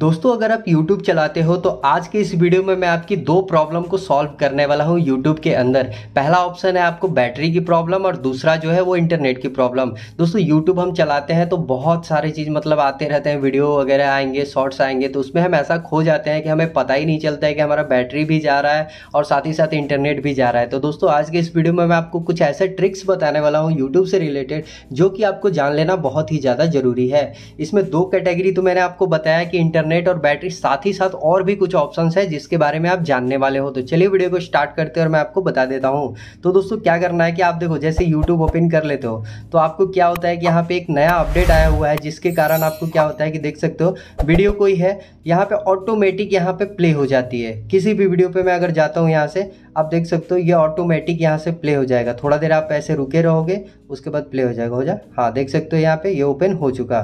दोस्तों अगर आप YouTube चलाते हो तो आज के इस वीडियो में मैं आपकी दो प्रॉब्लम को सॉल्व करने वाला हूँ YouTube के अंदर पहला ऑप्शन है आपको बैटरी की प्रॉब्लम और दूसरा जो है वो इंटरनेट की प्रॉब्लम दोस्तों YouTube हम चलाते हैं तो बहुत सारे चीज़ मतलब आते रहते हैं वीडियो वगैरह आएंगे शॉर्ट्स आएंगे तो उसमें हम ऐसा खो जाते हैं कि हमें पता ही नहीं चलता है कि हमारा बैटरी भी जा रहा है और साथ ही साथ इंटरनेट भी जा रहा है तो दोस्तों आज के इस वीडियो में मैं आपको कुछ ऐसे ट्रिक्स बताने वाला हूँ यूट्यूब से रिलेटेड जो कि आपको जान लेना बहुत ही ज़्यादा ज़रूरी है इसमें दो कैटेगरी तो मैंने आपको बताया कि इंटर इंटरनेट और बैटरी साथ ही साथ और भी कुछ ऑप्शन है जिसके बारे में आप जानने वाले हो तो चलिए वीडियो को स्टार्ट करते हैं और मैं आपको बता देता हूँ तो दोस्तों क्या करना है कि आप देखो जैसे यूट्यूब ओपन कर लेते हो तो आपको क्या होता है कि यहाँ पे एक नया अपडेट आया हुआ है जिसके कारण आपको क्या होता है कि देख सकते हो वीडियो कोई है यहाँ पे ऑटोमेटिक यहाँ पे प्ले हो जाती है किसी भी वीडियो पे मैं अगर जाता हूँ यहाँ से आप देख सकते हो ये ऑटोमेटिक यहाँ से प्ले हो जाएगा थोड़ा देर आप ऐसे रुके रहोगे उसके बाद प्ले हो जाएगा हो जा हाँ देख सकते हो यहाँ पे ये यह ओपन हो चुका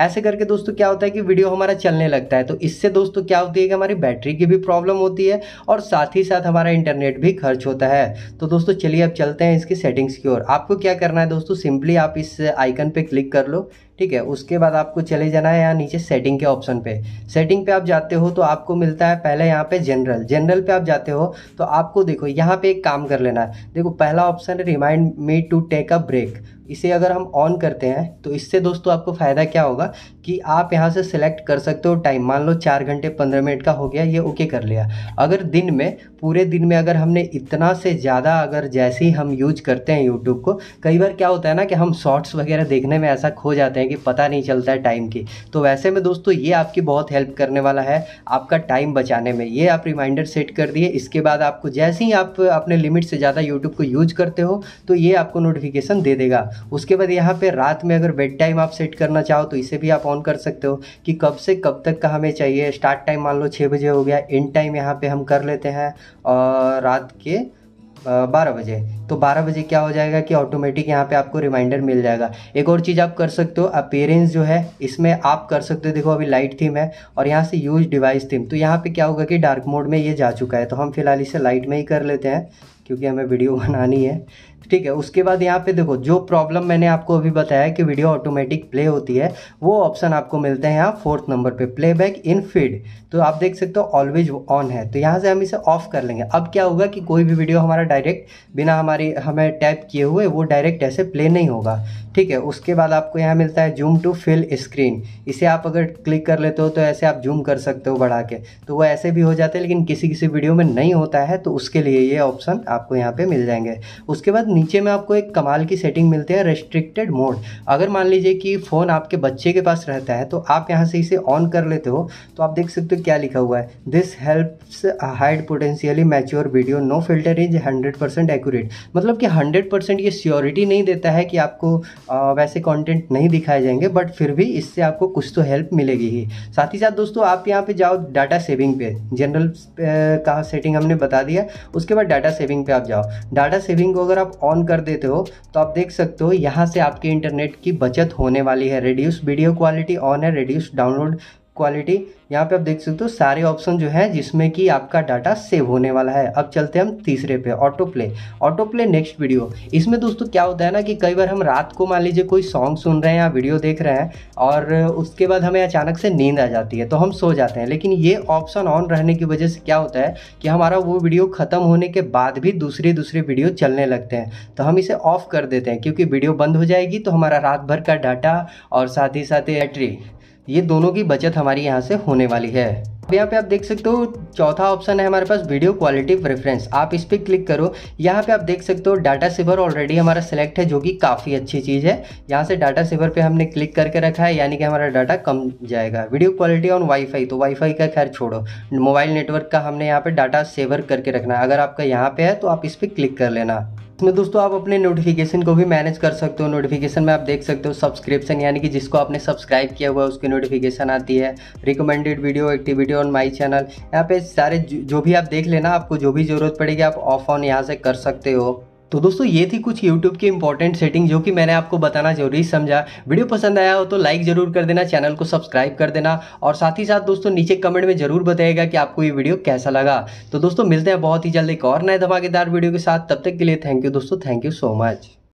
ऐसे करके दोस्तों क्या होता है कि वीडियो हमारा चलने लगता है तो इससे दोस्तों क्या होती है कि हमारी बैटरी की भी प्रॉब्लम होती है और साथ ही साथ हमारा इंटरनेट भी खर्च होता है तो दोस्तों चलिए अब चलते हैं इसकी सेटिंग्स की ओर आपको क्या करना है दोस्तों सिंपली आप इस आइकन पर क्लिक कर लो ठीक है उसके बाद आपको चले जाना है यहाँ नीचे सेटिंग के ऑप्शन पे सेटिंग पे आप जाते हो तो आपको मिलता है पहले यहाँ पे जनरल जनरल पे आप जाते हो तो आपको देखो यहाँ पे एक काम कर लेना है देखो पहला ऑप्शन है remind me to take a break इसे अगर हम ऑन करते हैं तो इससे दोस्तों आपको फ़ायदा क्या होगा कि आप यहाँ से सिलेक्ट कर सकते हो टाइम मान लो चार घंटे पंद्रह मिनट का हो गया ये ओके कर लिया अगर दिन में पूरे दिन में अगर हमने इतना से ज़्यादा अगर जैसे ही हम यूज करते हैं यूट्यूब को कई बार क्या होता है ना कि हम शॉर्ट्स वगैरह देखने में ऐसा खो जाते हैं हैं कि पता नहीं चलता है टाइम की तो वैसे में दोस्तों ये आपकी बहुत हेल्प करने वाला है आपका टाइम बचाने में ये आप रिमाइंडर सेट कर दिए इसके बाद आपको जैसे ही आप अपने लिमिट से ज़्यादा यूट्यूब को यूज करते हो तो ये आपको नोटिफिकेशन दे देगा उसके बाद यहाँ पर रात में अगर बेड टाइम आप सेट करना चाहो तो इसे भी आप ऑन कर सकते हो कि कब से कब तक का हमें चाहिए स्टार्ट टाइम मान लो छः बजे हो गया एंड टाइम यहाँ पर हम कर लेते हैं और रात के बारह बजे तो बारह बजे क्या हो जाएगा कि ऑटोमेटिक यहाँ पे आपको रिमाइंडर मिल जाएगा एक और चीज़ आप कर सकते हो अपेरेंस जो है इसमें आप कर सकते हो देखो अभी लाइट थीम है और यहाँ से यूज डिवाइस थीम तो यहाँ पे क्या होगा कि डार्क मोड में ये जा चुका है तो हम फिलहाल इसे लाइट में ही कर लेते हैं क्योंकि हमें वीडियो बनानी है ठीक है उसके बाद यहाँ पे देखो जो प्रॉब्लम मैंने आपको अभी बताया कि वीडियो ऑटोमेटिक प्ले होती है वो ऑप्शन आपको मिलते हैं यहाँ फोर्थ नंबर पे प्लेबैक इन फीड तो आप देख सकते हो ऑलवेज ऑन है तो यहाँ से हम इसे ऑफ कर लेंगे अब क्या होगा कि कोई भी वीडियो हमारा डायरेक्ट बिना हमारी हमें टैप किए हुए वो डायरेक्ट ऐसे प्ले नहीं होगा ठीक है उसके बाद आपको यहाँ मिलता है जूम टू फिल स्क्रीन इसे आप अगर क्लिक कर लेते हो तो ऐसे आप जूम कर सकते हो बढ़ा के तो वो ऐसे भी हो जाते हैं लेकिन किसी किसी वीडियो में नहीं होता है तो उसके लिए ये ऑप्शन आपको यहाँ पे मिल जाएंगे उसके बाद नीचे में आपको एक कमाल की सेटिंग मिलती है रेस्ट्रिक्टेड मोड अगर मान लीजिए कि फ़ोन आपके बच्चे के पास रहता है तो आप यहाँ से इसे ऑन कर लेते हो तो आप देख सकते हो क्या लिखा हुआ है this helps hide potentially mature video no filter is hundred percent accurate मतलब कि हंड्रेड परसेंट ये श्योरिटी नहीं देता है कि आपको आ, वैसे कॉन्टेंट नहीं दिखाए जाएंगे बट फिर भी इससे आपको कुछ तो हेल्प मिलेगी ही साथ ही साथ दोस्तों आप यहाँ पे जाओ डाटा सेविंग पे जनरल का सेटिंग हमने बता दिया उसके बाद डाटा सेविंग पे आप जाओ डाटा सेविंग को अगर आप ऑन कर देते हो तो आप देख सकते हो यहाँ से आपके इंटरनेट की बचत होने वाली है रेड्यूस वीडियो क्वालिटी ऑन है रेड्यूस डाउनलोड क्वालिटी यहाँ पे आप देख सकते हो सारे ऑप्शन जो हैं जिसमें कि आपका डाटा सेव होने वाला है अब चलते हैं हम तीसरे पे auto play auto play next video इसमें दोस्तों क्या होता है ना कि कई बार हम रात को मान लीजिए कोई सॉन्ग सुन रहे हैं या वीडियो देख रहे हैं और उसके बाद हमें अचानक से नींद आ जाती है तो हम सो जाते हैं लेकिन ये ऑप्शन ऑन रहने की वजह से क्या होता है कि हमारा वो वीडियो ख़त्म होने के बाद भी दूसरे दूसरे वीडियो चलने लगते हैं तो हम इसे ऑफ कर देते हैं क्योंकि वीडियो बंद हो जाएगी तो हमारा रात भर का डाटा और साथ ही साथ बैटरी ये दोनों की बचत हमारी यहाँ से होने वाली है अब यहाँ पे आप देख सकते हो चौथा ऑप्शन है हमारे पास वीडियो क्वालिटी प्रेफरेंस आप इस पर क्लिक करो यहाँ पे आप देख सकते हो डाटा सेवर ऑलरेडी हमारा सेलेक्ट है जो कि काफ़ी अच्छी चीज़ है यहाँ से डाटा सेवर पे हमने क्लिक करके रखा है यानी कि हमारा डाटा कम जाएगा वीडियो क्वालिटी ऑन वाईफाई तो वाईफाई का खैर छोड़ो मोबाइल नेटवर्क का हमने यहाँ पर डाटा सेवर करके रखना है अगर आपका यहाँ पर है तो आप इस पर क्लिक कर लेना इसमें तो दोस्तों आप अपने नोटिफिकेशन को भी मैनेज कर सकते हो नोटिफिकेशन में आप देख सकते हो सब्सक्रिप्शन यानी कि जिसको आपने सब्सक्राइब किया हुआ है उसकी नोटिफिकेशन आती है recommended video activity on my channel यहाँ पे सारे जो भी आप देख लेना आपको जो भी ज़रूरत पड़ेगी आप ऑफ ऑन यहाँ से कर सकते हो तो दोस्तों ये थी कुछ YouTube की इंपॉर्टेंट सेटिंग जो कि मैंने आपको बताना जरूरी समझा वीडियो पसंद आया हो तो लाइक जरूर कर देना चैनल को सब्सक्राइब कर देना और साथ ही साथ दोस्तों नीचे कमेंट में जरूर बताइएगा कि आपको ये वीडियो कैसा लगा तो दोस्तों मिलते हैं बहुत ही जल्द एक और नए धमाकेदार वीडियो के साथ तब तक के लिए थैंक यू दोस्तों थैंक यू सो मच